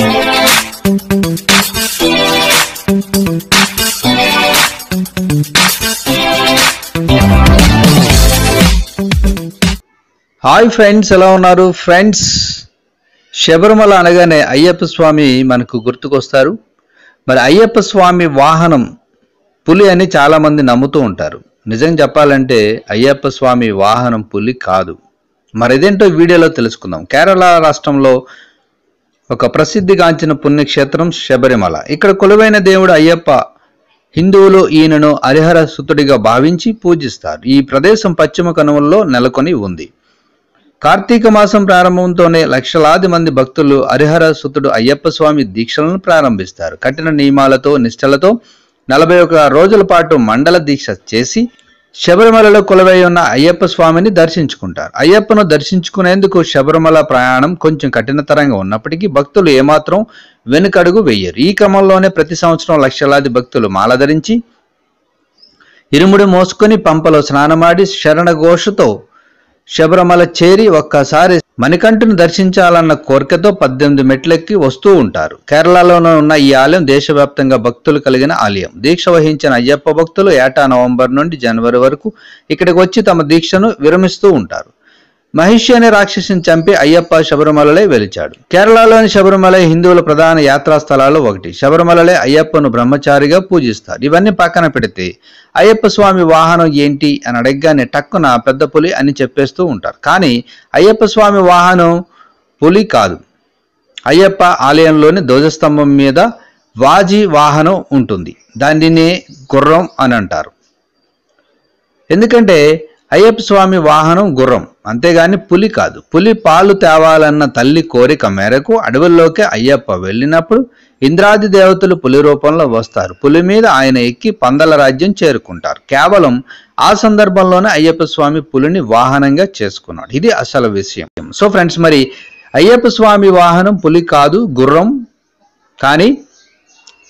hi friends ఎలా ఉన్నారు friends Sabarimala అనగానే అయ్యప్ప స్వామి మనకు గుర్తుకొస్తారు మరి అయ్యప్ప స్వామి వాహనం పులి అని చాలామంది నమ్ముతూ ఉంటారు నిజం చెప్పాలంటే అయ్యప్ప స్వామి వాహనం పులి కాదు మరిదేంటో వీడియోలో తెలుసుకుందాం కేరళ రాష్ట్రంలో ఒక ప్రసిద్ధిగాంచిన పుణ్యక్షేత్రం శబరిమల ఇక్కడ కొలువైన దేవుడు అయ్యప్ప హిందువులు ఈయనను హరిహర సుతుడిగా భావించి పూజిస్తారు ఈ ప్రదేశం పశ్చిమ కనుమల్లో నెలకొని ఉంది కార్తీక మాసం ప్రారంభంతోనే లక్షలాది మంది భక్తులు హరిహర సుతుడు అయ్యప్ప స్వామి దీక్షలను ప్రారంభిస్తారు కఠిన నియమాలతో నిష్ఠలతో నలభై ఒక రోజుల పాటు మండల దీక్ష చేసి శబరిమలలో కొలవై ఉన్న అయ్యప్ప స్వామిని దర్శించుకుంటారు అయ్యప్పను దర్శించుకునేందుకు శబరిమల ప్రయాణం కొంచెం కఠినతరంగా ఉన్నప్పటికీ భక్తులు ఏమాత్రం వెనుకడుగు వేయరు ఈ క్రమంలోనే ప్రతి సంవత్సరం లక్షలాది భక్తులు మాల ధరించి ఇరుముడి మోసుకొని పంపలో స్నానమాడి శరణఘోషతో శబరిమల చేరి ఒక్కసారి మణికంఠను దర్శించాలన్న కోరికతో పద్దెనిమిది మెట్లెక్కి వస్తూ ఉంటారు కేరళలోనే ఉన్న ఈ ఆలయం దేశవ్యాప్తంగా భక్తులు కలిగిన ఆలయం దీక్ష వహించిన అయ్యప్ప భక్తులు ఏటా నవంబర్ నుండి జనవరి వరకు ఇక్కడికి వచ్చి తమ దీక్షను విరమిస్తూ ఉంటారు మహిషి అనే రాక్షసిని చంపి అయ్యప్ప శబరిమలలే వెలిచాడు కేరళలోని శబరిమలై హిందువుల ప్రధాన యాత్రా స్థలాల్లో ఒకటి శబరిమలలే అయ్యప్పను బ్రహ్మచారిగా పూజిస్తారు ఇవన్నీ పక్కన పెడితే అయ్యప్ప స్వామి వాహనం ఏంటి అని అడగగానే టక్కున పెద్ద పులి అని చెప్పేస్తూ ఉంటారు కానీ అయ్యప్ప స్వామి వాహనం పులి కాదు అయ్యప్ప ఆలయంలోని ధ్వజస్తంభం మీద వాజీ వాహనం ఉంటుంది దానినే గుర్రం అని అంటారు ఎందుకంటే అయ్యప్ప స్వామి వాహనం గుర్రం అంతేగాని పులి కాదు పులి పాలు తేవాలన్న తల్లి కోరిక మేరకు అడవుల్లోకే అయ్యప్ప వెళ్ళినప్పుడు ఇంద్రాది దేవతలు పులి రూపంలో వస్తారు పులి మీద ఆయన ఎక్కి పందల రాజ్యం చేరుకుంటారు కేవలం ఆ సందర్భంలోనే అయ్యప్ప స్వామి పులిని వాహనంగా చేసుకున్నాడు ఇది అసలు విషయం సో ఫ్రెండ్స్ మరి అయ్యప్ప స్వామి వాహనం పులి కాదు గుర్రం కానీ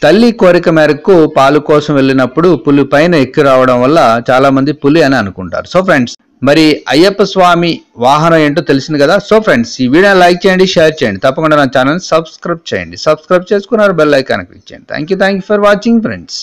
తల్లి కోరిక మేరకు పాలు కోసం వెళ్ళినప్పుడు పులి పైన ఎక్కి రావడం వల్ల చాలామంది పులి అని అనుకుంటారు సో ఫ్రెండ్స్ మరి అయ్యప్ప స్వామి వాహనం ఏంటో తెలిసింది కదా సో ఫ్రెండ్స్ ఈ వీడియో లైక్ చేయండి షేర్ చేయండి తప్పకుండా నా ఛానల్ సబ్స్క్రైబ్ చేయండి సబ్స్క్రైబ్ చేసుకున్నారు బెల్ ఐకాన్ క్లిక్ చేయండి thank you thank you for watching friends